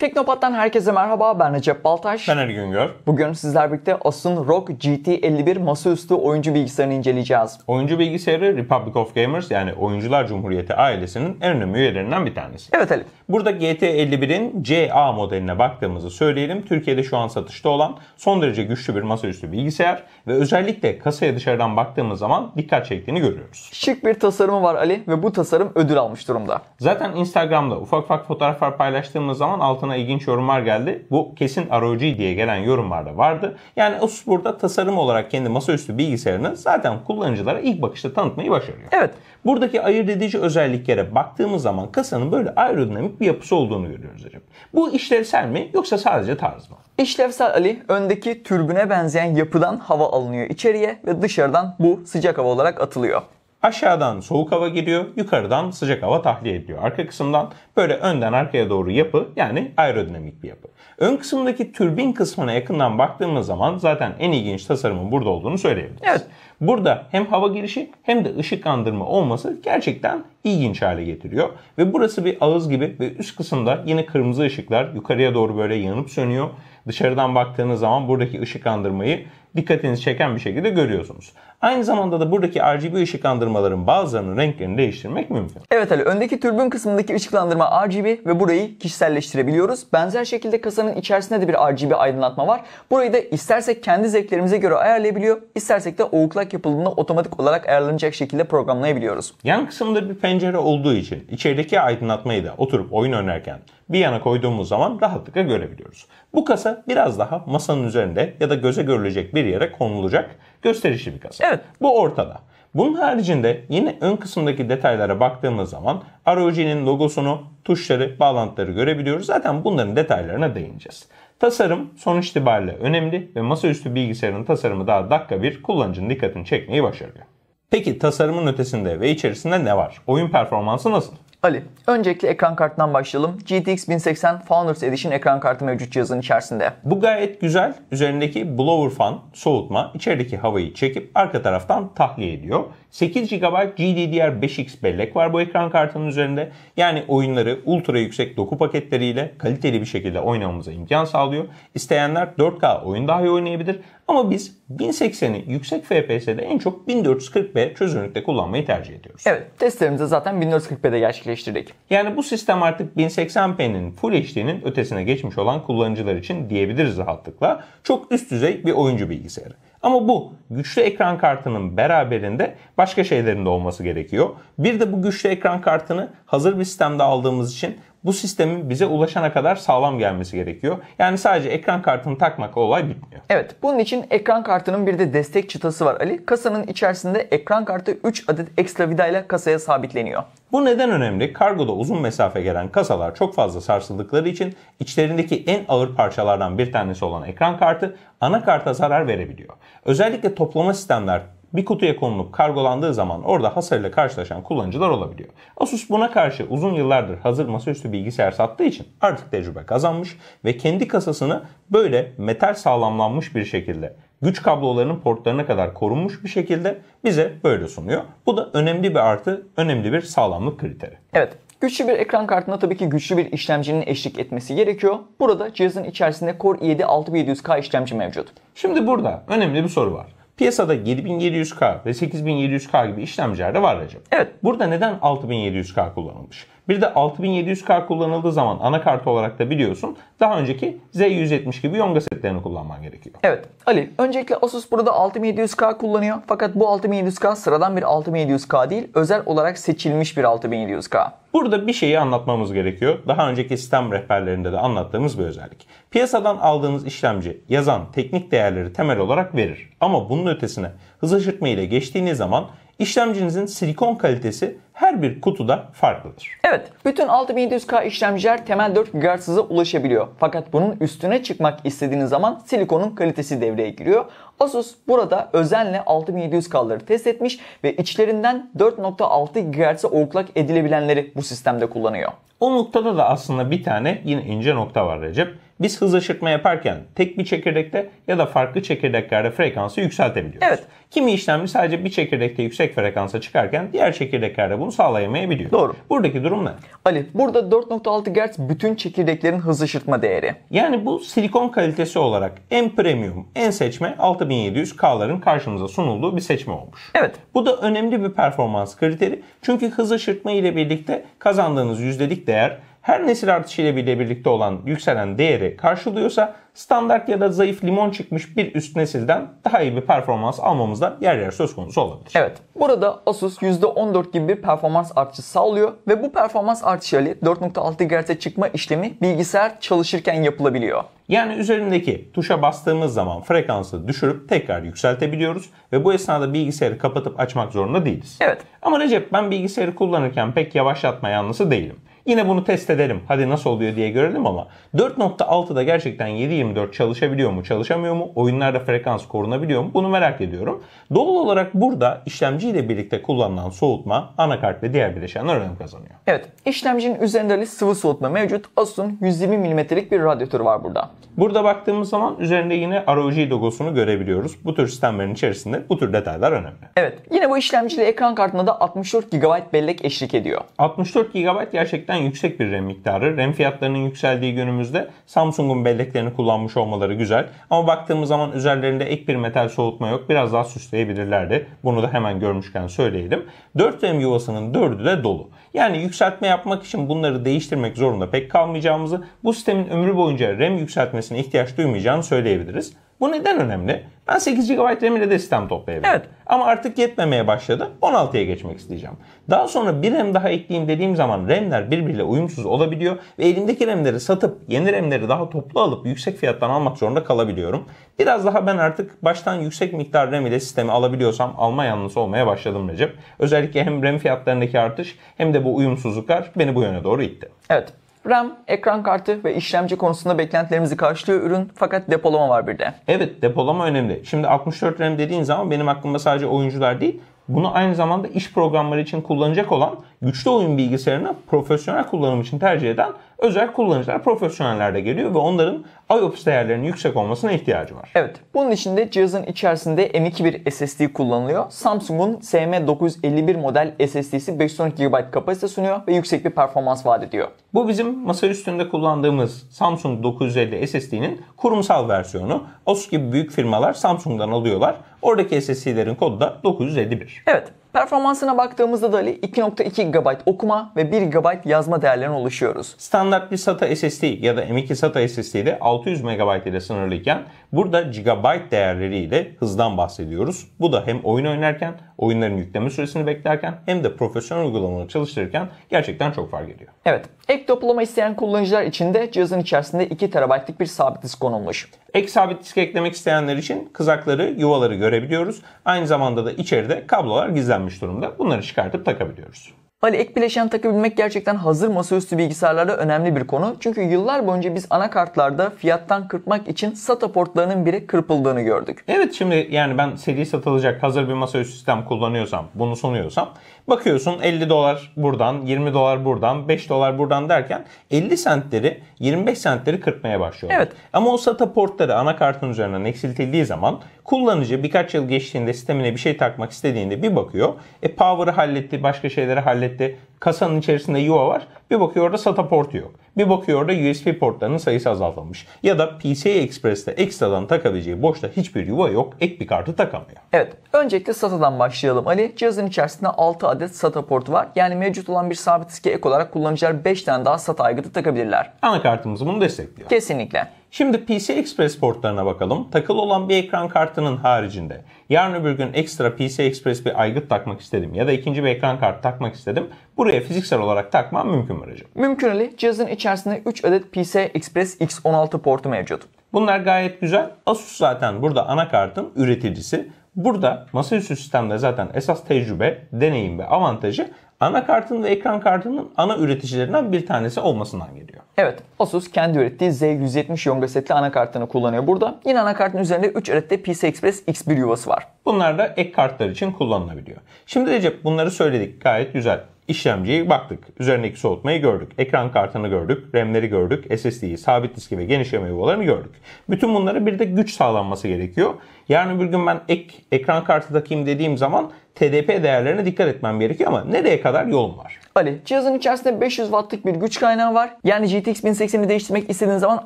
Teknopat'tan herkese merhaba. Ben Recep Baltaş. Ben Ergün Güngör. Bugün sizler birlikte Asus'un ROG GT51 masaüstü oyuncu bilgisayarını inceleyeceğiz. Oyuncu bilgisayarı Republic of Gamers yani Oyuncular Cumhuriyeti ailesinin en önemli üyelerinden bir tanesi. Evet Ali. Burada GT51'in CA modeline baktığımızı söyleyelim. Türkiye'de şu an satışta olan son derece güçlü bir masaüstü bilgisayar ve özellikle kasaya dışarıdan baktığımız zaman dikkat çektiğini görüyoruz. Şık bir tasarımı var Ali ve bu tasarım ödül almış durumda. Zaten Instagram'da ufak ufak fotoğraflar paylaştığımız zaman altına altına ilginç yorumlar geldi. Bu kesin ROG diye gelen yorumlarda vardı. Yani Asus burada tasarım olarak kendi masaüstü bilgisayarını zaten kullanıcılara ilk bakışta tanıtmayı başarıyor. Evet buradaki ayırt edici özelliklere baktığımız zaman kasanın böyle aerodinamik bir yapısı olduğunu görüyoruz hocam. Bu işlevsel mi yoksa sadece tarz mı? İşlevsel Ali öndeki türbüne benzeyen yapıdan hava alınıyor içeriye ve dışarıdan bu sıcak hava olarak atılıyor. Aşağıdan soğuk hava giriyor, yukarıdan sıcak hava tahliye ediliyor. Arka kısımdan böyle önden arkaya doğru yapı yani aerodinamik bir yapı. Ön kısımdaki türbin kısmına yakından baktığımız zaman zaten en ilginç tasarımın burada olduğunu söyleyebiliriz. Evet. Burada hem hava girişi hem de ışıklandırma olması gerçekten ilginç hale getiriyor. Ve burası bir ağız gibi ve üst kısımda yine kırmızı ışıklar yukarıya doğru böyle yanıp sönüyor. Dışarıdan baktığınız zaman buradaki ışıklandırmayı dikkatinizi çeken bir şekilde görüyorsunuz. Aynı zamanda da buradaki RGB ışıklandırmaların bazılarının renklerini değiştirmek mümkün. Evet Ali öndeki türbün kısmındaki ışıklandırma RGB ve burayı kişiselleştirebiliyoruz. Benzer şekilde kasanın içerisinde de bir RGB aydınlatma var. Burayı da istersek kendi zevklerimize göre ayarlayabiliyor, istersek de oğuklak ancak yapıldığında otomatik olarak ayarlanacak şekilde programlayabiliyoruz. Yan kısımda bir pencere olduğu için içerideki aydınlatmayı da oturup oyun oynarken bir yana koyduğumuz zaman rahatlıkla görebiliyoruz. Bu kasa biraz daha masanın üzerinde ya da göze görülecek bir yere konulacak gösterişli bir kasa. Evet. Bu ortada. Bunun haricinde yine ön kısımdaki detaylara baktığımız zaman ROG'nin logosunu, tuşları, bağlantıları görebiliyoruz. Zaten bunların detaylarına değineceğiz. Tasarım sonuç itibariyle önemli ve masaüstü bilgisayarın tasarımı daha dakika bir kullanıcının dikkatini çekmeyi başarıyor. Peki tasarımın ötesinde ve içerisinde ne var? Oyun performansı nasıl? Ali, öncelikle ekran kartından başlayalım. GTX 1080 Founders Edition ekran kartı mevcut cihazın içerisinde. Bu gayet güzel. Üzerindeki blower fan, soğutma, içerideki havayı çekip arka taraftan tahliye ediyor. 8 GB GDDR5X bellek var bu ekran kartının üzerinde. Yani oyunları ultra yüksek doku paketleriyle kaliteli bir şekilde oynamamıza imkan sağlıyor. İsteyenler 4K oyun dahi oynayabilir ama biz 1080'i yüksek FPS'de en çok 1440p çözünürlükte kullanmayı tercih ediyoruz. Evet testlerimizi zaten 1440p'de gerçekleştirdik. Yani bu sistem artık 1080p'nin Full HD'nin ötesine geçmiş olan kullanıcılar için diyebiliriz rahatlıkla. Çok üst düzey bir oyuncu bilgisayarı. Ama bu güçlü ekran kartının beraberinde başka şeylerin de olması gerekiyor. Bir de bu güçlü ekran kartını hazır bir sistemde aldığımız için bu sistemin bize ulaşana kadar sağlam gelmesi gerekiyor. Yani sadece ekran kartını takmak olay bitmiyor. Evet bunun için ekran kartının bir de destek çıtası var Ali. Kasanın içerisinde ekran kartı 3 adet ekstra vidayla kasaya sabitleniyor. Bu neden önemli? Kargoda uzun mesafe gelen kasalar çok fazla sarsıldıkları için içlerindeki en ağır parçalardan bir tanesi olan ekran kartı anakarta zarar verebiliyor. Özellikle toplama sistemler bir kutuya konulup kargolandığı zaman orada hasar ile karşılaşan kullanıcılar olabiliyor. Asus buna karşı uzun yıllardır hazır masaüstü bilgisayar sattığı için artık tecrübe kazanmış ve kendi kasasını böyle metal sağlamlanmış bir şekilde güç kablolarının portlarına kadar korunmuş bir şekilde bize böyle sunuyor. Bu da önemli bir artı, önemli bir sağlamlık kriteri. Evet, Güçlü bir ekran kartına tabii ki güçlü bir işlemcinin eşlik etmesi gerekiyor. Burada cihazın içerisinde Core i7 6700K işlemci mevcut. Şimdi burada önemli bir soru var. Piyasada 7700K ve 8700K gibi işlemciler de var Recep. Evet. Burada neden 6700K kullanılmış? Bir de 6700K kullanıldığı zaman anakart olarak da biliyorsun daha önceki Z170 gibi yonga setlerini kullanman gerekiyor. Evet Ali öncelikle Asus burada 6700K kullanıyor fakat bu 6700K sıradan bir 6700K değil özel olarak seçilmiş bir 6700K. Burada bir şeyi anlatmamız gerekiyor. Daha önceki sistem rehberlerinde de anlattığımız bir özellik. Piyasadan aldığınız işlemci yazan teknik değerleri temel olarak verir. Ama bunun ötesine hız aşırtma ile geçtiğiniz zaman İşlemcinizin silikon kalitesi her bir kutuda farklıdır. Evet, bütün 6700K işlemciler temel 4 GHz ulaşabiliyor. Fakat bunun üstüne çıkmak istediğiniz zaman silikonun kalitesi devreye giriyor. Asus burada özenle 6700K'ları test etmiş ve içlerinden 4.6 GHz'e oklak edilebilenleri bu sistemde kullanıyor. O noktada da aslında bir tane yine ince nokta var Recep biz hız aşırtma yaparken tek bir çekirdekte ya da farklı çekirdeklerde frekansı yükseltebiliyoruz. Evet. Kimi işlemci sadece bir çekirdekte yüksek frekansa çıkarken diğer çekirdeklerde bunu sağlayamayabiliyor. Doğru. Buradaki durum ne? Ali burada 4.6 GHz bütün çekirdeklerin hız aşırtma değeri. Yani bu silikon kalitesi olarak en premium, en seçme 6700K'ların karşımıza sunulduğu bir seçme olmuş. Evet. Bu da önemli bir performans kriteri. Çünkü hız aşırtma ile birlikte kazandığınız yüzdelik değer her nesil artışıyla bile birlikte olan yükselen değeri karşılıyorsa standart ya da zayıf limon çıkmış bir üst nesilden daha iyi bir performans almamızda yer yer söz konusu olabilir. Evet. Burada Asus %14 gibi bir performans artışı sağlıyor ve bu performans artışıyla 4.6 GHz'e çıkma işlemi bilgisayar çalışırken yapılabiliyor. Yani üzerindeki tuşa bastığımız zaman frekansı düşürüp tekrar yükseltebiliyoruz ve bu esnada bilgisayarı kapatıp açmak zorunda değiliz. Evet. Ama Recep ben bilgisayarı kullanırken pek yavaşlatma yanlısı değilim. Yine bunu test edelim. Hadi nasıl oluyor diye görelim ama 4.6'da gerçekten 7.24 çalışabiliyor mu çalışamıyor mu? Oyunlarda frekans korunabiliyor mu? Bunu merak ediyorum. Doğal olarak burada işlemciyle birlikte kullanılan soğutma anakart ve diğer bileşenler önem kazanıyor. Evet işlemcinin üzerinde sıvı soğutma mevcut. Asus'un 120 mm'lik bir radyatörü var burada. Burada baktığımız zaman üzerinde yine ROG logosunu görebiliyoruz. Bu tür sistemlerin içerisinde bu tür detaylar önemli. Evet yine bu işlemcili ekran kartına da 64 GB bellek eşlik ediyor. 64 GB gerçekten yüksek bir RAM miktarı. RAM fiyatlarının yükseldiği günümüzde Samsung'un belleklerini kullanmış olmaları güzel. Ama baktığımız zaman üzerlerinde ek bir metal soğutma yok. Biraz daha süsleyebilirlerdi. Bunu da hemen görmüşken söyleyelim. 4 RAM yuvasının 4'ü de dolu. Yani yükseltme yapmak için bunları değiştirmek zorunda pek kalmayacağımızı, bu sistemin ömrü boyunca RAM yükseltmesine ihtiyaç duymayacağını söyleyebiliriz. Bu neden önemli? Ben 8 GB RAM ile de sistem toplayabilirim. Evet. Ama artık yetmemeye başladı. 16'ya geçmek isteyeceğim. Daha sonra bir RAM daha ekleyeyim dediğim zaman RAM'ler birbiriyle uyumsuz olabiliyor ve elimdeki RAM'leri satıp yeni RAM'leri daha toplu alıp yüksek fiyattan almak zorunda kalabiliyorum. Biraz daha ben artık baştan yüksek miktar RAM ile sistemi alabiliyorsam alma yanlısı olmaya başladım Recep. Özellikle hem RAM fiyatlarındaki artış hem de bu uyumsuzluklar beni bu yöne doğru itti. Evet. RAM, ekran kartı ve işlemci konusunda beklentilerimizi karşılıyor ürün fakat depolama var bir de. Evet depolama önemli. Şimdi 64 RAM dediğin zaman benim aklımda sadece oyuncular değil bunu aynı zamanda iş programları için kullanacak olan güçlü oyun bilgisayarını profesyonel kullanım için tercih eden özel kullanıcılar profesyoneller de geliyor ve onların IOPS değerlerinin yüksek olmasına ihtiyacı var. Evet. Bunun için de cihazın içerisinde M2 bir SSD kullanılıyor. Samsung'un SM951 model SSD'si 512 GB kapasite sunuyor ve yüksek bir performans vaat ediyor. Bu bizim masa üstünde kullandığımız Samsung 950 SSD'nin kurumsal versiyonu. OSUS gibi büyük firmalar Samsung'dan alıyorlar. Oradaki SSD'lerin kodu da 951. Evet. Performansına baktığımızda da 2.2 GB okuma ve 1 GB yazma değerlerine ulaşıyoruz. Standart bir SATA SSD ya da M.2 SATA SSD ile 600 MB ile sınırlıyken burada GB değerleriyle hızdan bahsediyoruz. Bu da hem oyun oynarken, oyunların yükleme süresini beklerken hem de profesyonel uygulamaları çalıştırırken gerçekten çok fark ediyor. Evet, ek depolama isteyen kullanıcılar için de cihazın içerisinde 2 TB'lik bir sabit disk konulmuş. Ek sabit disk eklemek isteyenler için kızakları, yuvaları görebiliyoruz. Aynı zamanda da içeride kablolar gizlenmiş kalmış durumda. Bunları çıkartıp takabiliyoruz. Ali ek bileşen takabilmek gerçekten hazır masaüstü bilgisayarlarda önemli bir konu. Çünkü yıllar boyunca biz anakartlarda fiyattan kırpmak için SATA portlarının bile kırpıldığını gördük. Evet şimdi yani ben seri satılacak hazır bir masaüstü sistem kullanıyorsam, bunu sunuyorsam Bakıyorsun 50 dolar buradan, 20 dolar buradan, 5 dolar buradan derken 50 sentleri, 25 sentleri kırpmaya başlıyor. Evet. Ama o SATA portları anakartın üzerinden eksiltildiği zaman kullanıcı birkaç yıl geçtiğinde sistemine bir şey takmak istediğinde bir bakıyor. E power'ı halletti, başka şeyleri halletti. Kasanın içerisinde yuva var. Bir bakıyor orada SATA portu yok. Bir bakıyor da USB portlarının sayısı azaltılmış. Ya da PCI Express'te ekstradan takabileceği boşta hiçbir yuva yok. Ek bir kartı takamıyor. Evet. Öncelikle SATA'dan başlayalım. Ali cihazın içerisinde 6 adet SATA portu var. Yani mevcut olan bir sabit diske ek olarak kullanıcılar 5 tane daha SATA aygıtı takabilirler. Anakartımız bunu destekliyor. Kesinlikle. Şimdi PC Express portlarına bakalım. Takılı olan bir ekran kartının haricinde yarın öbür gün ekstra PC Express bir aygıt takmak istedim ya da ikinci bir ekran kartı takmak istedim. Buraya fiziksel olarak takmam mümkün mü hocam? Mümkün Ali. Cihazın içerisinde 3 adet PC Express X16 portu mevcut. Bunlar gayet güzel. Asus zaten burada anakartın üreticisi. Burada masaüstü sistemde zaten esas tecrübe, deneyim ve avantajı anakartın ve ekran kartının ana üreticilerinden bir tanesi olmasından geliyor. Evet, Asus kendi ürettiği Z170 Yonga setli anakartını kullanıyor burada. Yine anakartın üzerinde 3 adet de PCI Express X1 yuvası var. Bunlar da ek kartlar için kullanılabiliyor. Şimdi Recep bunları söyledik gayet güzel işlemciye baktık. Üzerindeki soğutmayı gördük. Ekran kartını gördük. RAM'leri gördük. SSD'yi, sabit diski ve genişleme yuvalarını gördük. Bütün bunlara bir de güç sağlanması gerekiyor. Yarın bir gün ben ek ekran kartı takayım dediğim zaman TDP değerlerine dikkat etmem gerekiyor ama nereye kadar yolum var? Ali, cihazın içerisinde 500 wattlık bir güç kaynağı var. Yani GTX 1080'i değiştirmek istediğin zaman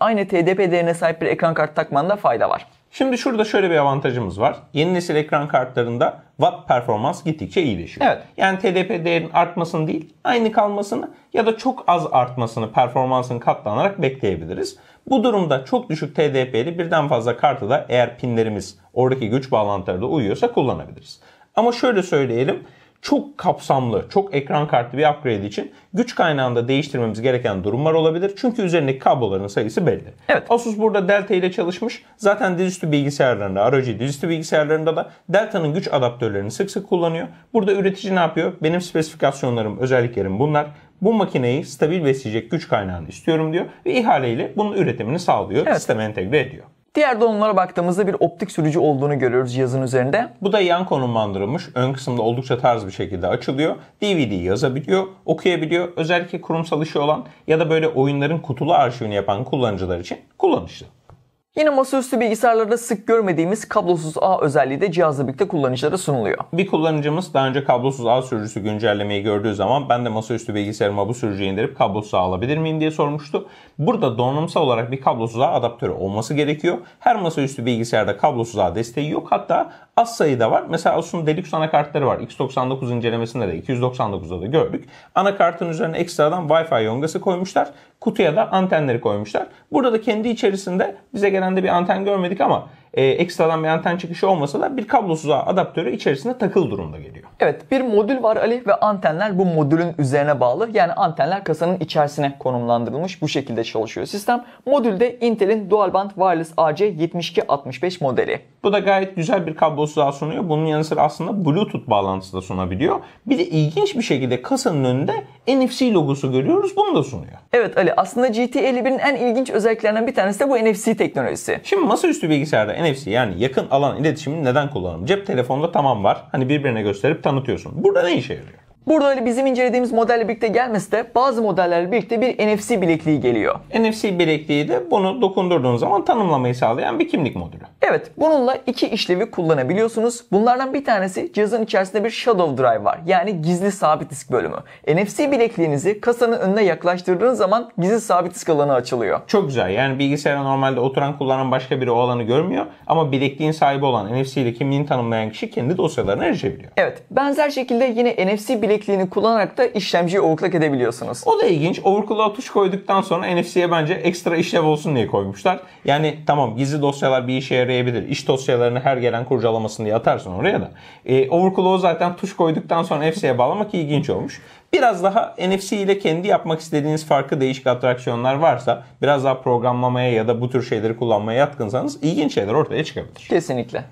aynı TDP değerine sahip bir ekran kartı takmanda fayda var. Şimdi şurada şöyle bir avantajımız var. Yeni nesil ekran kartlarında watt performans gittikçe iyileşiyor. Evet. Yani TDP değerinin artmasını değil, aynı kalmasını ya da çok az artmasını performansın katlanarak bekleyebiliriz. Bu durumda çok düşük TDP'li birden fazla kartı da eğer pinlerimiz oradaki güç bağlantıları da uyuyorsa kullanabiliriz. Ama şöyle söyleyelim çok kapsamlı, çok ekran kartlı bir upgrade için güç kaynağında değiştirmemiz gereken durumlar olabilir. Çünkü üzerindeki kabloların sayısı belli. Evet. Asus burada Delta ile çalışmış. Zaten dizüstü bilgisayarlarında, ROG dizüstü bilgisayarlarında da Delta'nın güç adaptörlerini sık sık kullanıyor. Burada üretici ne yapıyor? Benim spesifikasyonlarım, özelliklerim bunlar bu makineyi stabil besleyecek güç kaynağını istiyorum diyor ve ihaleyle bunun üretimini sağlıyor, evet. sisteme entegre ediyor. Diğer donanımlara baktığımızda bir optik sürücü olduğunu görüyoruz cihazın üzerinde. Bu da yan konumlandırılmış. Ön kısımda oldukça tarz bir şekilde açılıyor. DVD yazabiliyor, okuyabiliyor. Özellikle kurumsal işi olan ya da böyle oyunların kutulu arşivini yapan kullanıcılar için kullanışlı. Yine masaüstü bilgisayarlarda sık görmediğimiz kablosuz ağ özelliği de cihazla birlikte kullanıcılara sunuluyor. Bir kullanıcımız daha önce kablosuz ağ sürücüsü güncellemeyi gördüğü zaman ben de masaüstü bilgisayarıma bu sürücüyü indirip kablosuz ağ alabilir miyim diye sormuştu. Burada donanımsal olarak bir kablosuz ağ adaptörü olması gerekiyor. Her masaüstü bilgisayarda kablosuz ağ desteği yok. Hatta az sayıda var. Mesela Asus'un Deluxe anakartları var. X99 incelemesinde de 299'da da gördük. Anakartın üzerine ekstradan Wi-Fi yongası koymuşlar kutuya da antenleri koymuşlar. Burada da kendi içerisinde bize gelen de bir anten görmedik ama e, ekstradan bir anten çıkışı olmasa da bir kablosuz adaptörü içerisinde takıl durumda geliyor. Evet bir modül var Ali ve antenler bu modülün üzerine bağlı. Yani antenler kasanın içerisine konumlandırılmış bu şekilde çalışıyor sistem. Modülde Intel'in Dual Band Wireless AC7265 modeli. Bu da gayet güzel bir kablosuz ağ sunuyor. Bunun yanı sıra aslında Bluetooth bağlantısı da sunabiliyor. Bir de ilginç bir şekilde kasanın önünde NFC logosu görüyoruz. Bunu da sunuyor. Evet Ali aslında GT51'in en ilginç özelliklerinden bir tanesi de bu NFC teknolojisi. Şimdi masaüstü bilgisayarda NFC yani yakın alan iletişimini neden kullanalım? Cep telefonunda tamam var. Hani birbirine gösterip tanıtıyorsun. Burada ne işe yarıyor? Burada öyle bizim incelediğimiz modelle birlikte gelmesi de bazı modellerle birlikte bir NFC bilekliği geliyor. NFC bilekliği de bunu dokundurduğun zaman tanımlamayı sağlayan bir kimlik modülü. Evet bununla iki işlevi kullanabiliyorsunuz. Bunlardan bir tanesi cihazın içerisinde bir Shadow Drive var. Yani gizli sabit disk bölümü. NFC bilekliğinizi kasanın önüne yaklaştırdığınız zaman gizli sabit disk alanı açılıyor. Çok güzel. Yani bilgisayara normalde oturan kullanan başka biri o alanı görmüyor. Ama bilekliğin sahibi olan NFC ile kimliğini tanımlayan kişi kendi dosyalarına erişebiliyor. Evet. Benzer şekilde yine NFC bilekliği esnekliğini kullanarak da işlemciyi overclock edebiliyorsunuz. O da ilginç. Overclock'a tuş koyduktan sonra NFC'ye bence ekstra işlev olsun diye koymuşlar. Yani tamam gizli dosyalar bir işe yarayabilir. İş dosyalarını her gelen kurcalamasın diye atarsın oraya da. E, Overclock'u zaten tuş koyduktan sonra NFC'ye bağlamak ilginç olmuş. Biraz daha NFC ile kendi yapmak istediğiniz farklı değişik atraksiyonlar varsa biraz daha programlamaya ya da bu tür şeyleri kullanmaya yatkınsanız ilginç şeyler ortaya çıkabilir. Kesinlikle.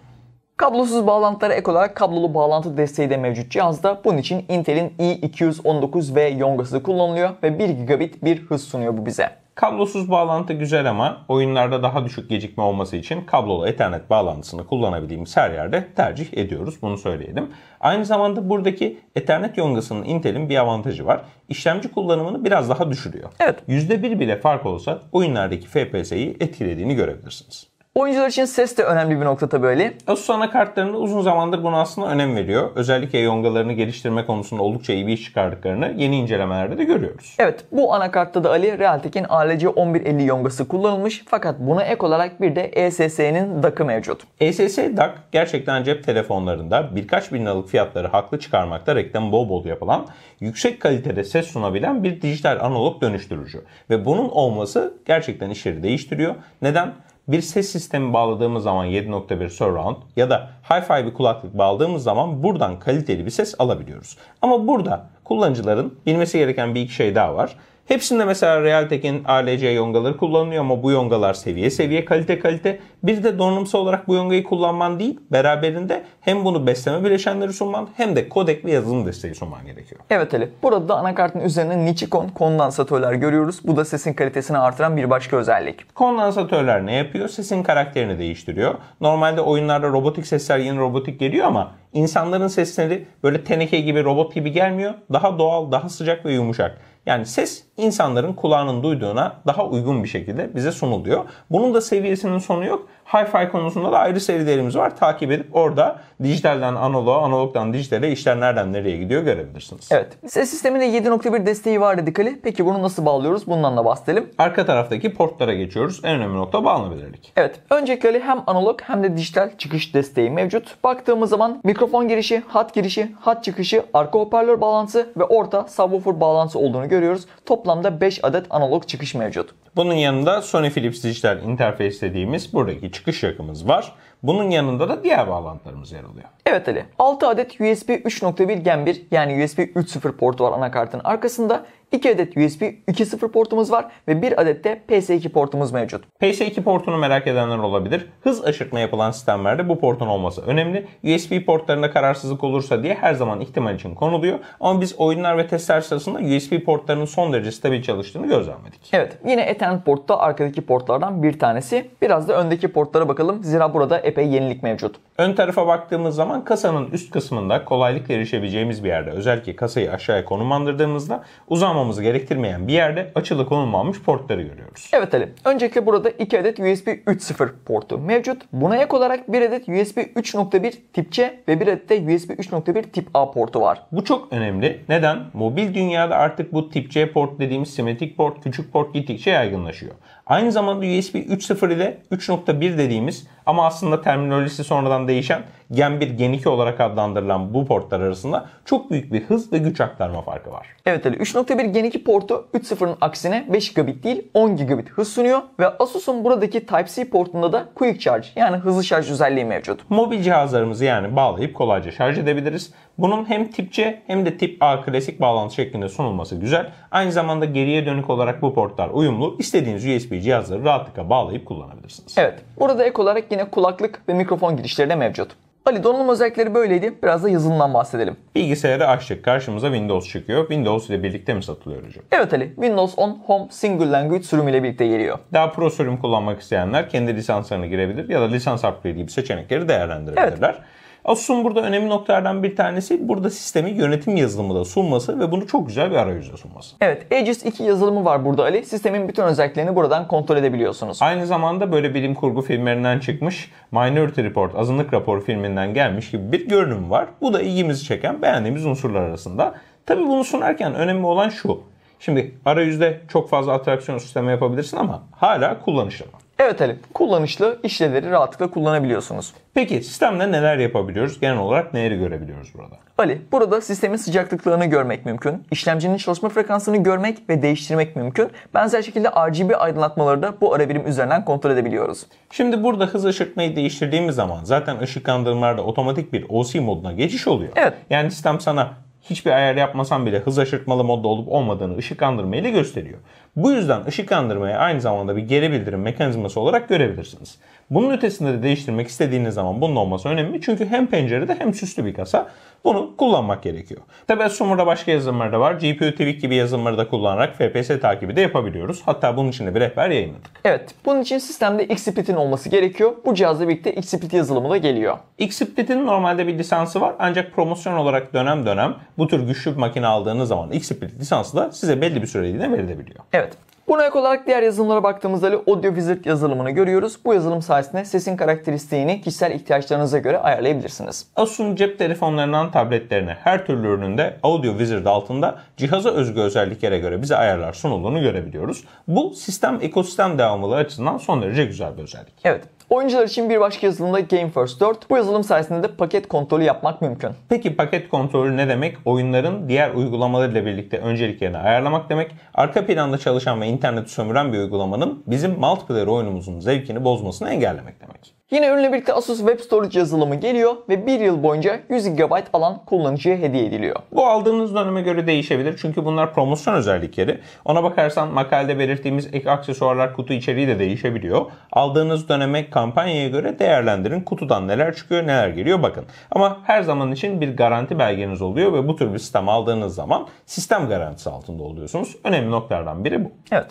Kablosuz bağlantılara ek olarak kablolu bağlantı desteği de mevcut cihazda. Bunun için Intel'in i219V yongası kullanılıyor ve 1 gigabit bir hız sunuyor bu bize. Kablosuz bağlantı güzel ama oyunlarda daha düşük gecikme olması için kablolu ethernet bağlantısını kullanabildiğimiz her yerde tercih ediyoruz. Bunu söyleyelim. Aynı zamanda buradaki ethernet yongasının Intel'in bir avantajı var. İşlemci kullanımını biraz daha düşürüyor. Evet. %1 bile fark olsa oyunlardaki FPS'yi etkilediğini görebilirsiniz. Oyuncular için ses de önemli bir nokta tabii Ali. Asus anakartlarında uzun zamandır buna aslında önem veriyor. Özellikle yongalarını geliştirme konusunda oldukça iyi bir iş çıkardıklarını yeni incelemelerde de görüyoruz. Evet bu anakartta da Ali Realtek'in ALC 1150 yongası kullanılmış fakat buna ek olarak bir de ESS'nin DAC'ı mevcut. ESS DAC gerçekten cep telefonlarında birkaç bin liralık fiyatları haklı çıkarmakta reklam bol bol yapılan yüksek kalitede ses sunabilen bir dijital analog dönüştürücü. Ve bunun olması gerçekten işleri değiştiriyor. Neden? bir ses sistemi bağladığımız zaman 7.1 surround ya da hi-fi bir kulaklık bağladığımız zaman buradan kaliteli bir ses alabiliyoruz. Ama burada kullanıcıların bilmesi gereken bir iki şey daha var. Hepsinde mesela Realtek'in ALC yongaları kullanılıyor ama bu yongalar seviye seviye kalite kalite. Bir de donanımsal olarak bu yongayı kullanman değil beraberinde hem bunu besleme bileşenleri sunman hem de kodek ve yazılım desteği sunman gerekiyor. Evet Ali. Burada da anakartın üzerine Nichicon kondansatörler görüyoruz. Bu da sesin kalitesini artıran bir başka özellik. Kondansatörler ne yapıyor? Sesin karakterini değiştiriyor. Normalde oyunlarda robotik sesler yeni robotik geliyor ama insanların sesleri böyle teneke gibi robot gibi gelmiyor. Daha doğal, daha sıcak ve yumuşak. Yani ses insanların kulağının duyduğuna daha uygun bir şekilde bize sunuluyor. Bunun da seviyesinin sonu yok. Hi-Fi konusunda da ayrı serilerimiz var. Takip edip orada dijitalden analoğa, analogdan dijitale işler nereden nereye gidiyor görebilirsiniz. Evet. Ses sisteminde 7.1 desteği var dedik Ali. Peki bunu nasıl bağlıyoruz? Bundan da bahsedelim. Arka taraftaki portlara geçiyoruz. En önemli nokta bağlanabilirlik. Evet. Öncelikle Ali hem analog hem de dijital çıkış desteği mevcut. Baktığımız zaman mikrofon girişi, hat girişi, hat çıkışı, arka hoparlör bağlantısı ve orta subwoofer bağlantısı olduğunu görüyoruz. Toplamda 5 adet analog çıkış mevcut. Bunun yanında Sony Philips Dijital Interface dediğimiz buradaki çıkış yakımız var. Bunun yanında da diğer bağlantılarımız yer alıyor. Evet Ali. 6 adet USB 3.1 Gen 1 yani USB 3.0 portu var anakartın arkasında. 2 adet USB 2.0 portumuz var ve 1 adet de PS2 portumuz mevcut. PS2 portunu merak edenler olabilir. Hız aşırtma yapılan sistemlerde bu portun olması önemli. USB portlarında kararsızlık olursa diye her zaman ihtimal için konuluyor. Ama biz oyunlar ve testler sırasında USB portlarının son derece stabil çalıştığını gözlemledik. Evet yine Ethernet port da arkadaki portlardan bir tanesi. Biraz da öndeki portlara bakalım zira burada epey yenilik mevcut. Ön tarafa baktığımız zaman kasanın üst kısmında kolaylıkla erişebileceğimiz bir yerde özellikle kasayı aşağıya konumlandırdığımızda uzanma kullanmamızı gerektirmeyen bir yerde açılı konulmamış portları görüyoruz. Evet Ali. Öncelikle burada 2 adet USB 3.0 portu mevcut. Buna ek olarak 1 adet USB 3.1 tip C ve 1 adet de USB 3.1 tip A portu var. Bu çok önemli. Neden? Mobil dünyada artık bu tip C port dediğimiz simetrik port, küçük port gittikçe yaygınlaşıyor. Aynı zamanda USB 3.0 ile 3.1 dediğimiz ama aslında terminolojisi sonradan değişen Gen 1 Gen 2 olarak adlandırılan bu portlar arasında çok büyük bir hız ve güç aktarma farkı var. Evet Ali 3.1 Gen 2 portu 3.0'ın aksine 5 gigabit değil 10 gigabit hız sunuyor ve Asus'un buradaki Type-C portunda da Quick Charge yani hızlı şarj özelliği mevcut. Mobil cihazlarımızı yani bağlayıp kolayca şarj edebiliriz bunun hem tipçe hem de tip A klasik bağlantı şeklinde sunulması güzel. Aynı zamanda geriye dönük olarak bu portlar uyumlu. İstediğiniz USB cihazları rahatlıkla bağlayıp kullanabilirsiniz. Evet. Burada ek olarak yine kulaklık ve mikrofon girişleri de mevcut. Ali donanım özellikleri böyleydi. Biraz da yazılımdan bahsedelim. Bilgisayarı açtık. Karşımıza Windows çıkıyor. Windows ile birlikte mi satılıyor hocam? Evet Ali. Windows 10 Home Single Language sürümü ile birlikte geliyor. Daha pro sürüm kullanmak isteyenler kendi lisanslarını girebilir ya da lisans upgrade gibi seçenekleri değerlendirebilirler. Evet. Asus'un burada önemli noktalardan bir tanesi burada sistemi yönetim yazılımı da sunması ve bunu çok güzel bir arayüzde sunması. Evet, Aegis 2 yazılımı var burada Ali. Sistemin bütün özelliklerini buradan kontrol edebiliyorsunuz. Aynı zamanda böyle bilim kurgu filmlerinden çıkmış Minority Report, Azınlık Raporu filminden gelmiş gibi bir görünüm var. Bu da ilgimizi çeken beğendiğimiz unsurlar arasında. Tabi bunu sunarken önemli olan şu. Şimdi arayüzde çok fazla atraksiyon sisteme yapabilirsin ama hala kullanışlı Evet Ali, kullanışlı işlevleri rahatlıkla kullanabiliyorsunuz. Peki sistemde neler yapabiliyoruz? Genel olarak neleri görebiliyoruz burada? Ali, burada sistemin sıcaklıklarını görmek mümkün. İşlemcinin çalışma frekansını görmek ve değiştirmek mümkün. Benzer şekilde RGB aydınlatmaları da bu ara birim üzerinden kontrol edebiliyoruz. Şimdi burada hız ışıtmayı değiştirdiğimiz zaman zaten ışıklandırmalarda otomatik bir OC moduna geçiş oluyor. Evet. Yani sistem sana hiçbir ayar yapmasan bile hız aşırtmalı modda olup olmadığını ışıklandırma ile gösteriyor. Bu yüzden ışıklandırmayı aynı zamanda bir geri bildirim mekanizması olarak görebilirsiniz. Bunun ötesinde de değiştirmek istediğiniz zaman bunun olması önemli. Çünkü hem pencerede hem süslü bir kasa. Bunu kullanmak gerekiyor. Tebessum'da başka yazılımlar da var. GPU TV gibi yazılımları da kullanarak FPS takibi de yapabiliyoruz. Hatta bunun için de bir rehber yayınladık. Evet, bunun için sistemde XSplit'in olması gerekiyor. Bu cihazla birlikte XSplit yazılımı da geliyor. XSplit'in normalde bir lisansı var ancak promosyon olarak dönem dönem bu tür güçlü bir makine aldığınız zaman XSplit lisansı da size belli bir süreliğine verilebiliyor. Evet, Buna ek olarak diğer yazılımlara baktığımızda Audio Wizard yazılımını görüyoruz. Bu yazılım sayesinde sesin karakteristiğini kişisel ihtiyaçlarınıza göre ayarlayabilirsiniz. Asus'un cep telefonlarından tabletlerine her türlü ürününde Audio Wizard altında cihaza özgü özelliklere göre bize ayarlar sunulduğunu görebiliyoruz. Bu sistem ekosistem devamlılığı açısından son derece güzel bir özellik. Evet Oyuncular için bir başka yazılım da Game First 4. Bu yazılım sayesinde de paket kontrolü yapmak mümkün. Peki paket kontrolü ne demek? Oyunların diğer uygulamalarıyla birlikte önceliklerini ayarlamak demek. Arka planda çalışan ve interneti sömüren bir uygulamanın bizim multiplayer oyunumuzun zevkini bozmasını engellemek demek. Yine ürünle birlikte Asus Web Storage yazılımı geliyor ve 1 yıl boyunca 100 GB alan kullanıcıya hediye ediliyor. Bu aldığınız döneme göre değişebilir çünkü bunlar promosyon özellikleri. Ona bakarsan makalede belirttiğimiz ek aksesuarlar kutu içeriği de değişebiliyor. Aldığınız döneme kampanyaya göre değerlendirin. Kutudan neler çıkıyor neler geliyor bakın. Ama her zaman için bir garanti belgeniz oluyor ve bu tür bir sistem aldığınız zaman sistem garantisi altında oluyorsunuz. Önemli noktalardan biri bu. Evet.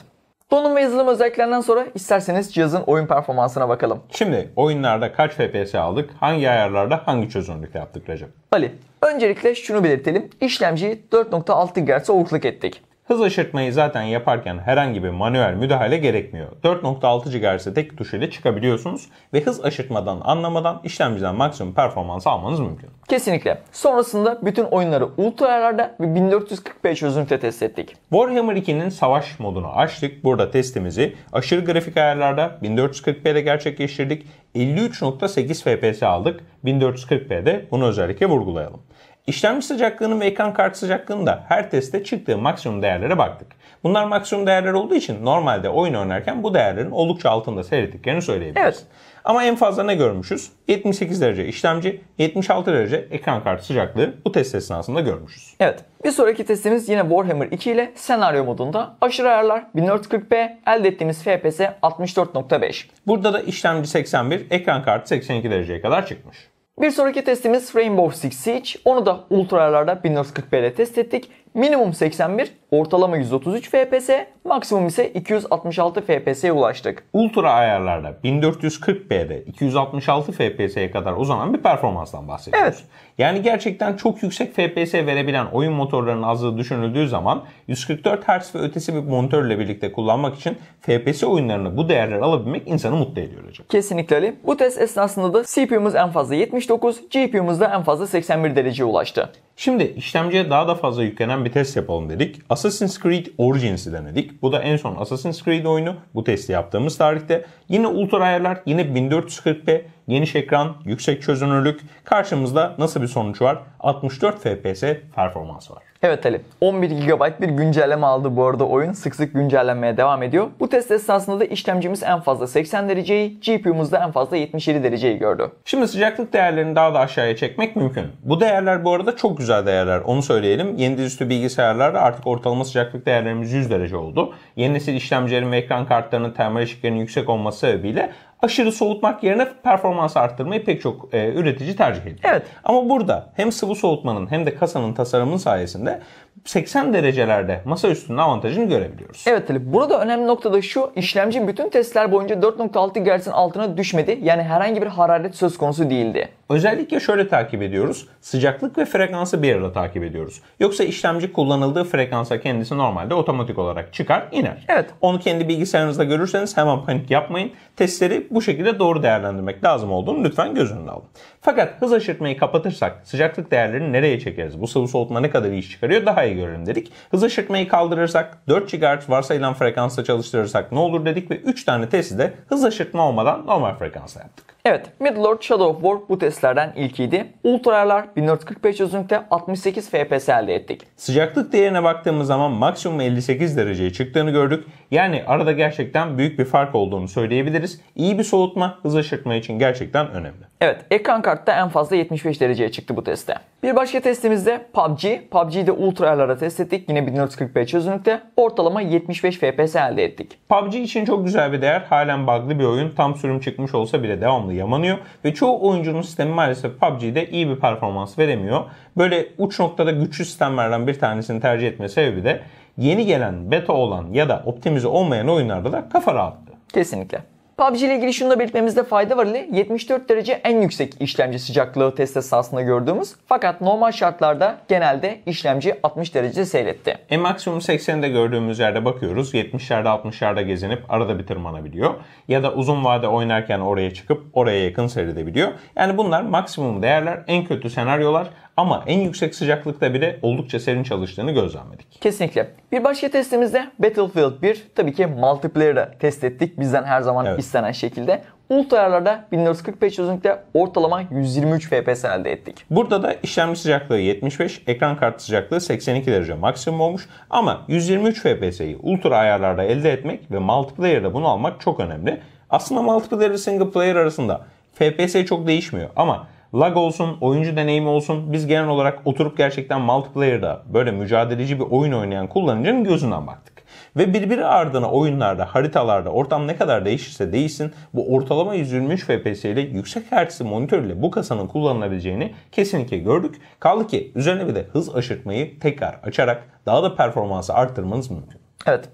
Donum ve yazılım özelliklerinden sonra isterseniz cihazın oyun performansına bakalım. Şimdi oyunlarda kaç FPS aldık, hangi ayarlarda hangi çözünürlükte yaptık Recep? Ali, öncelikle şunu belirtelim. İşlemciyi 4.6 GHz overclock ettik. Hız aşırtmayı zaten yaparken herhangi bir manuel müdahale gerekmiyor. 4.6 GHz'e tek tuş ile çıkabiliyorsunuz ve hız aşırtmadan anlamadan işlemciden maksimum performans almanız mümkün. Kesinlikle. Sonrasında bütün oyunları ultra ayarlarda ve 1440p çözünürlükte test ettik. Warhammer 2'nin savaş modunu açtık. Burada testimizi aşırı grafik ayarlarda 1440p'de gerçekleştirdik. 53.8 FPS aldık. 1440p'de bunu özellikle vurgulayalım. İşlemci sıcaklığının ve ekran kart sıcaklığında her testte çıktığı maksimum değerlere baktık. Bunlar maksimum değerler olduğu için normalde oyun oynarken bu değerlerin oldukça altında seyrettiklerini söyleyebiliriz. Evet. Ama en fazla ne görmüşüz? 78 derece işlemci, 76 derece ekran kartı sıcaklığı bu test esnasında görmüşüz. Evet. Bir sonraki testimiz yine Warhammer 2 ile senaryo modunda aşırı ayarlar 1440p elde ettiğimiz FPS 64.5. Burada da işlemci 81, ekran kartı 82 dereceye kadar çıkmış. Bir sonraki testimiz Rainbow Six Siege. Onu da ultra ayarlarda 1440p ile test ettik. Minimum 81, ortalama 133 FPS, maksimum ise 266 FPS'ye ulaştık. Ultra ayarlarda 1440p'de 266 FPS'ye kadar uzanan bir performanstan bahsediyoruz. Evet. Yani gerçekten çok yüksek FPS verebilen oyun motorlarının azlığı düşünüldüğü zaman 144 Hz ve ötesi bir monitörle birlikte kullanmak için FPS oyunlarını bu değerler alabilmek insanı mutlu ediyor hocam. Kesinlikle Ali. Bu test esnasında da CPU'muz en fazla 79, GPU'muz da en fazla 81 dereceye ulaştı. Şimdi işlemciye daha da fazla yüklenen bir test yapalım dedik. Assassin's Creed Origins'i denedik. Bu da en son Assassin's Creed oyunu. Bu testi yaptığımız tarihte. Yine ultra ayarlar, yine 1440p, geniş ekran, yüksek çözünürlük. Karşımızda nasıl bir sonuç var? 64 FPS performans var. Evet Ali 11 GB bir güncelleme aldı bu arada oyun. Sık sık güncellenmeye devam ediyor. Bu test esnasında da işlemcimiz en fazla 80 dereceyi, GPU'muz da en fazla 77 dereceyi gördü. Şimdi sıcaklık değerlerini daha da aşağıya çekmek mümkün. Bu değerler bu arada çok güzel değerler. Onu söyleyelim. Yeni dizüstü bilgisayarlarda artık ortalama sıcaklık değerlerimiz 100 derece oldu. Yeni nesil işlemcilerin ve ekran kartlarının termal ışıklarının yüksek olması sebebiyle aşırı soğutmak yerine performans arttırmayı pek çok e, üretici tercih ediyor. Evet. Ama burada hem sıvı soğutmanın hem de kasanın tasarımının sayesinde 80 derecelerde masa üstünde avantajını görebiliyoruz. Evet Ali burada önemli nokta da şu işlemci bütün testler boyunca 4.6 GHz'in altına düşmedi. Yani herhangi bir hararet söz konusu değildi. Özellikle şöyle takip ediyoruz. Sıcaklık ve frekansı bir arada takip ediyoruz. Yoksa işlemci kullanıldığı frekansa kendisi normalde otomatik olarak çıkar iner. Evet. Onu kendi bilgisayarınızda görürseniz hemen panik yapmayın. Testleri bu şekilde doğru değerlendirmek lazım olduğunu lütfen göz önüne alın. Fakat hız aşırtmayı kapatırsak sıcaklık değerlerini nereye çekeriz? Bu sıvı soğutma ne kadar iş çıkarıyor daha iyi görelim dedik. Hız aşırtmayı kaldırırsak 4 GHz varsayılan frekansla çalıştırırsak ne olur dedik ve 3 tane testi de hız aşırtma olmadan normal frekansa yaptık. Evet, Middle-earth Shadow of War bu testlerden ilkiydi. Ultra'lar ayarlar 1445 çözünürlükte 68 FPS elde ettik. Sıcaklık değerine baktığımız zaman maksimum 58 dereceye çıktığını gördük. Yani arada gerçekten büyük bir fark olduğunu söyleyebiliriz. İyi bir soğutma hız aşırtma için gerçekten önemli. Evet, ekran kartta en fazla 75 dereceye çıktı bu testte. Bir başka testimizde PUBG. PUBG'de ultra Ultra'lar'a test ettik. Yine 1440p çözünürlükte ortalama 75 FPS elde ettik. PUBG için çok güzel bir değer. Halen bug'lı bir oyun. Tam sürüm çıkmış olsa bile devamlı yamanıyor ve çoğu oyuncunun sistemi maalesef PUBG'de iyi bir performans veremiyor. Böyle uç noktada güçlü sistemlerden bir tanesini tercih etme sebebi de yeni gelen beta olan ya da optimize olmayan oyunlarda da kafa rahatlığı. Kesinlikle. PUBG ile ilgili şunu da belirtmemizde fayda var Ali. 74 derece en yüksek işlemci sıcaklığı test esnasında gördüğümüz. Fakat normal şartlarda genelde işlemci 60 derece seyretti. E maksimum 80'de gördüğümüz yerde bakıyoruz. 70'lerde 60'larda gezinip arada bir tırmanabiliyor. Ya da uzun vade oynarken oraya çıkıp oraya yakın seyredebiliyor. Yani bunlar maksimum değerler en kötü senaryolar ama en yüksek sıcaklıkta bile oldukça serin çalıştığını gözlemledik. Kesinlikle. Bir başka testimizde Battlefield 1 tabii ki multiplayer'ı test ettik. Bizden her zaman evet. istenen şekilde. Ultra ayarlarda 1440p çözünürlükte ortalama 123 fps elde ettik. Burada da işlemci sıcaklığı 75, ekran kartı sıcaklığı 82 derece maksimum olmuş ama 123 fps'yi ultra ayarlarda elde etmek ve multiplayer'da bunu almak çok önemli. Aslında multiplayer ve single player arasında FPS çok değişmiyor ama Lag olsun, oyuncu deneyimi olsun biz genel olarak oturup gerçekten multiplayer'da böyle mücadeleci bir oyun oynayan kullanıcının gözünden baktık. Ve birbiri ardına oyunlarda, haritalarda ortam ne kadar değişirse değişsin bu ortalama 123 FPS ile yüksek hertzli monitör ile bu kasanın kullanılabileceğini kesinlikle gördük. Kaldı ki üzerine bir de hız aşırtmayı tekrar açarak daha da performansı arttırmanız mümkün. Evet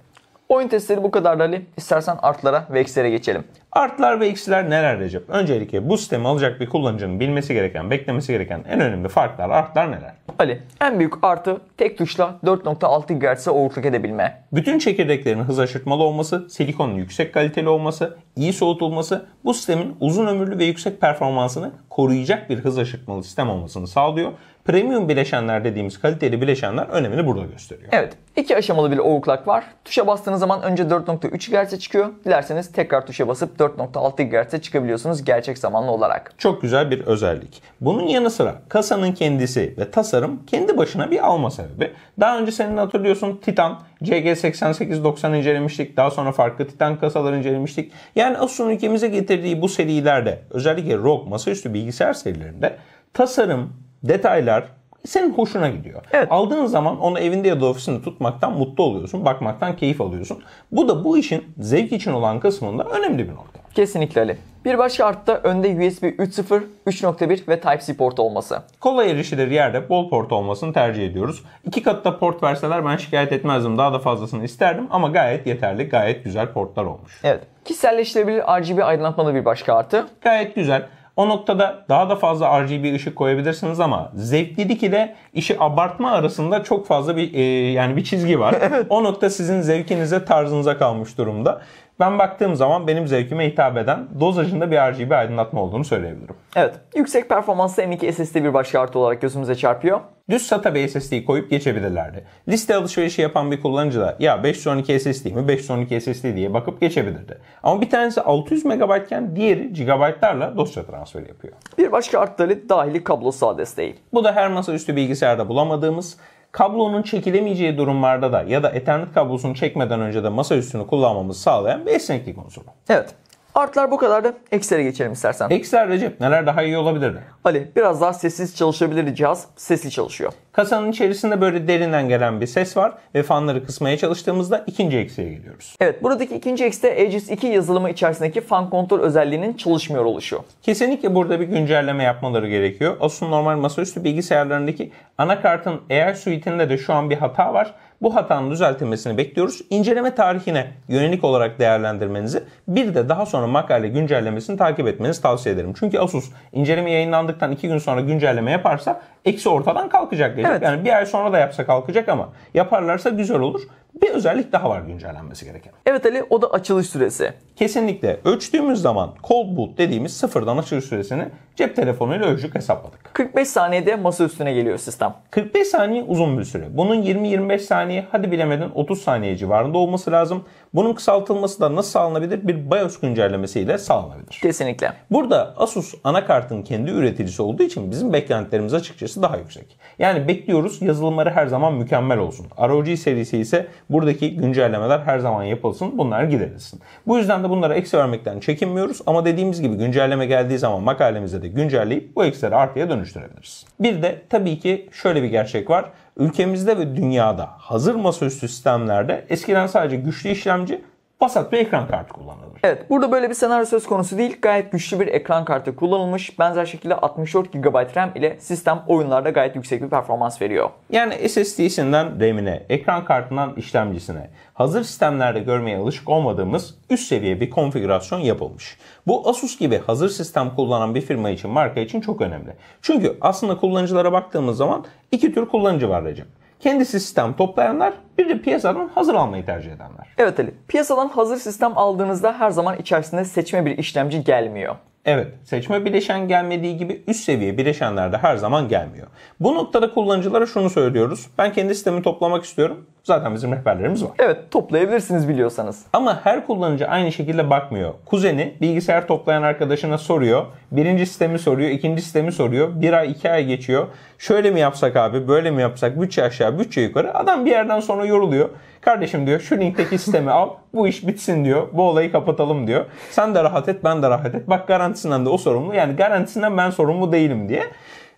Oyun testleri bu kadar Ali. İstersen artlara ve eksilere geçelim. Artlar ve eksiler neler Recep? Öncelikle bu sistemi alacak bir kullanıcının bilmesi gereken, beklemesi gereken en önemli farklar, artlar neler? Ali, en büyük artı tek tuşla 4.6 GHz'e overclock edebilme. Bütün çekirdeklerin hız aşırtmalı olması, silikonun yüksek kaliteli olması, iyi soğutulması bu sistemin uzun ömürlü ve yüksek performansını koruyacak bir hız aşırtmalı sistem olmasını sağlıyor premium bileşenler dediğimiz kaliteli bileşenler önemini burada gösteriyor. Evet. iki aşamalı bir overclock var. Tuşa bastığınız zaman önce 4.3 GHz'e çıkıyor. Dilerseniz tekrar tuşa basıp 4.6 GHz'e çıkabiliyorsunuz gerçek zamanlı olarak. Çok güzel bir özellik. Bunun yanı sıra kasanın kendisi ve tasarım kendi başına bir alma sebebi. Daha önce senin hatırlıyorsun Titan CG8890 incelemiştik. Daha sonra farklı Titan kasalar incelemiştik. Yani Asus'un ülkemize getirdiği bu serilerde özellikle ROG masaüstü bilgisayar serilerinde tasarım, detaylar senin hoşuna gidiyor. Evet. Aldığın zaman onu evinde ya da ofisinde tutmaktan mutlu oluyorsun. Bakmaktan keyif alıyorsun. Bu da bu işin zevk için olan kısmında önemli bir nokta. Kesinlikle Ali. Bir başka artta önde USB 3.0, 3.1 ve Type-C port olması. Kolay erişilir yerde bol port olmasını tercih ediyoruz. İki katta port verseler ben şikayet etmezdim. Daha da fazlasını isterdim ama gayet yeterli, gayet güzel portlar olmuş. Evet. Kişiselleştirebilir RGB aydınlatmalı bir başka artı. Gayet güzel. O noktada daha da fazla RGB ışık koyabilirsiniz ama zevklilik ile işi abartma arasında çok fazla bir e, yani bir çizgi var. o nokta sizin zevkinize, tarzınıza kalmış durumda. Ben baktığım zaman benim zevkime hitap eden dozajında bir RGB aydınlatma olduğunu söyleyebilirim. Evet. Yüksek performanslı M2 SSD bir başka artı olarak gözümüze çarpıyor. Düz SATA bir SSD'yi koyup geçebilirlerdi. Liste alışverişi yapan bir kullanıcı da ya 512 SSD mi 512 SSD diye bakıp geçebilirdi. Ama bir tanesi 600 MB iken diğeri GB'larla dosya transferi yapıyor. Bir başka arttırı dahili kablosal desteği. Bu da her masaüstü bilgisayarda bulamadığımız kablonun çekilemeyeceği durumlarda da ya da Ethernet kablosunu çekmeden önce de masa üstünü kullanmamızı sağlayan bir esneklik unsuru. Evet. Artlar bu kadardı. Eksilere geçelim istersen. Eksiler Recep neler daha iyi olabilirdi? Ali biraz daha sessiz çalışabilirdi cihaz. Sesli çalışıyor. Kasanın içerisinde böyle derinden gelen bir ses var ve fanları kısmaya çalıştığımızda ikinci eksiye geliyoruz. Evet buradaki ikinci eksi de Aegis 2 yazılımı içerisindeki fan kontrol özelliğinin çalışmıyor oluşu. Kesinlikle burada bir güncelleme yapmaları gerekiyor. Asus normal masaüstü bilgisayarlarındaki anakartın AI suite'inde de şu an bir hata var. Bu hatanın düzeltilmesini bekliyoruz. İnceleme tarihine yönelik olarak değerlendirmenizi bir de daha sonra makale güncellemesini takip etmenizi tavsiye ederim. Çünkü Asus inceleme yayınlandıktan 2 gün sonra güncelleme yaparsa eksi ortadan kalkacak diyecek. Evet. Yani bir ay sonra da yapsa kalkacak ama yaparlarsa güzel olur. Bir özellik daha var güncellenmesi gereken. Evet Ali o da açılış süresi. Kesinlikle ölçtüğümüz zaman cold boot dediğimiz sıfırdan açılış süresini cep telefonuyla ölçüp hesapladık. 45 saniyede masa üstüne geliyor sistem. 45 saniye uzun bir süre. Bunun 20-25 saniye hadi bilemedin 30 saniye civarında olması lazım. Bunun kısaltılması da nasıl sağlanabilir? Bir BIOS güncellemesiyle sağlanabilir. Kesinlikle. Burada Asus anakartın kendi üreticisi olduğu için bizim beklentilerimiz açıkçası daha yüksek. Yani bekliyoruz yazılımları her zaman mükemmel olsun. ROG serisi ise Buradaki güncellemeler her zaman yapılsın. Bunlar giderilsin. Bu yüzden de bunlara eksi vermekten çekinmiyoruz. Ama dediğimiz gibi güncelleme geldiği zaman makalemize de güncelleyip bu eksileri artıya dönüştürebiliriz. Bir de tabii ki şöyle bir gerçek var. Ülkemizde ve dünyada hazır masaüstü sistemlerde eskiden sadece güçlü işlemci Basit bir ekran kartı kullanılır. Evet burada böyle bir senaryo söz konusu değil. Gayet güçlü bir ekran kartı kullanılmış. Benzer şekilde 64 GB RAM ile sistem oyunlarda gayet yüksek bir performans veriyor. Yani SSD'sinden RAM'ine, ekran kartından işlemcisine hazır sistemlerde görmeye alışık olmadığımız üst seviye bir konfigürasyon yapılmış. Bu Asus gibi hazır sistem kullanan bir firma için, marka için çok önemli. Çünkü aslında kullanıcılara baktığımız zaman iki tür kullanıcı var Recep kendi sistem toplayanlar bir de piyasadan hazır almayı tercih edenler. Evet Ali. Piyasadan hazır sistem aldığınızda her zaman içerisinde seçme bir işlemci gelmiyor. Evet, seçme bileşen gelmediği gibi üst seviye bileşenler de her zaman gelmiyor. Bu noktada kullanıcılara şunu söylüyoruz. Ben kendi sistemi toplamak istiyorum. Zaten bizim rehberlerimiz var. Evet toplayabilirsiniz biliyorsanız. Ama her kullanıcı aynı şekilde bakmıyor. Kuzeni bilgisayar toplayan arkadaşına soruyor. Birinci sistemi soruyor, ikinci sistemi soruyor. Bir ay iki ay geçiyor. Şöyle mi yapsak abi, böyle mi yapsak, bütçe aşağı, bütçe yukarı. Adam bir yerden sonra yoruluyor. Kardeşim diyor şu linkteki sistemi al bu iş bitsin diyor. Bu olayı kapatalım diyor. Sen de rahat et ben de rahat et. Bak garantisinden de o sorumlu. Yani garantisinden ben sorumlu değilim diye.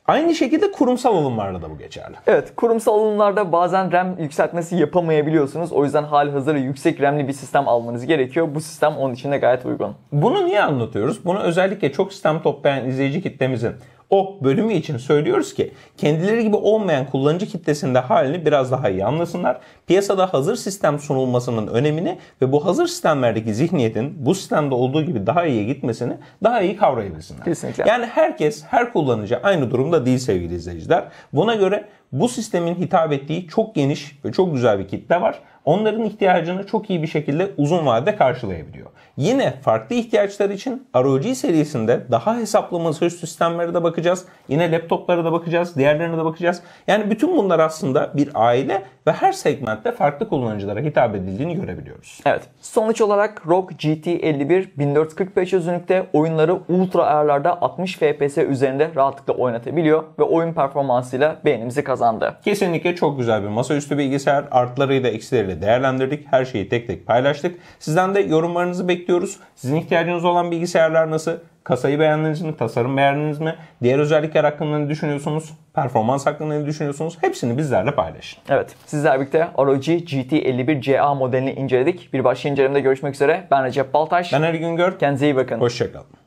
Aynı şekilde kurumsal alımlarda da bu geçerli. Evet kurumsal alımlarda bazen RAM yükseltmesi yapamayabiliyorsunuz. O yüzden hali hazırda yüksek RAM'li bir sistem almanız gerekiyor. Bu sistem onun için de gayet uygun. Bunu niye anlatıyoruz? Bunu özellikle çok sistem toplayan izleyici kitlemizin o bölümü için söylüyoruz ki kendileri gibi olmayan kullanıcı kitlesinde halini biraz daha iyi anlasınlar. Piyasada hazır sistem sunulmasının önemini ve bu hazır sistemlerdeki zihniyetin bu sistemde olduğu gibi daha iyi gitmesini daha iyi kavrayabilsinler. Kesinlikle. Yani herkes, her kullanıcı aynı durumda değil sevgili izleyiciler. Buna göre bu sistemin hitap ettiği çok geniş ve çok güzel bir kitle var. Onların ihtiyacını çok iyi bir şekilde uzun vadede karşılayabiliyor. Yine farklı ihtiyaçlar için ROG serisinde daha hesaplı masaüstü sistemlere de bakacağız. Yine laptoplara da bakacağız, diğerlerine de bakacağız. Yani bütün bunlar aslında bir aile ve her segmentte farklı kullanıcılara hitap edildiğini görebiliyoruz. Evet. Sonuç olarak ROG GT 51 1440p çözünürlükte oyunları ultra ayarlarda 60 FPS üzerinde rahatlıkla oynatabiliyor ve oyun performansıyla beğenimizi kazandı. Kesinlikle çok güzel bir masaüstü bilgisayar. Artlarıyla eksileriyle değerlendirdik. Her şeyi tek tek paylaştık. Sizden de yorumlarınızı bekliyoruz. Sizin ihtiyacınız olan bilgisayarlar nasıl? Kasayı beğendiniz mi? Tasarım beğendiniz mi? Diğer özellikler hakkında ne düşünüyorsunuz? Performans hakkında ne düşünüyorsunuz? Hepsini bizlerle paylaşın. Evet. Sizlerle birlikte ROG GT51 CA modelini inceledik. Bir başka incelemede görüşmek üzere. Ben Recep Baltaş. Ben Ali Güngör. Kendinize iyi bakın. Hoşçakalın.